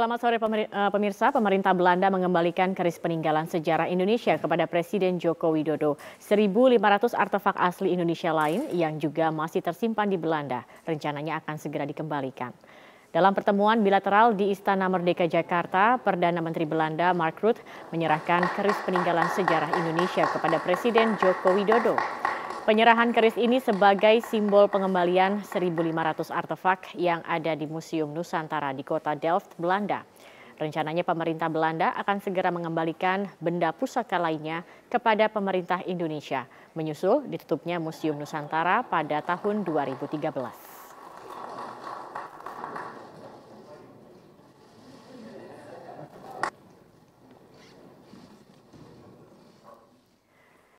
Selamat sore eh, pemirsa, pemerintah Belanda mengembalikan keris peninggalan sejarah Indonesia kepada Presiden Joko Widodo. 1.500 artefak asli Indonesia lain yang juga masih tersimpan di Belanda rencananya akan segera dikembalikan. Dalam pertemuan bilateral di Istana Merdeka Jakarta, Perdana Menteri Belanda Mark Rutte menyerahkan keris peninggalan sejarah Indonesia kepada Presiden Joko Widodo. Penyerahan keris ini sebagai simbol pengembalian 1.500 artefak yang ada di Museum Nusantara di kota Delft, Belanda. Rencananya pemerintah Belanda akan segera mengembalikan benda pusaka lainnya kepada pemerintah Indonesia, menyusul ditutupnya Museum Nusantara pada tahun 2013.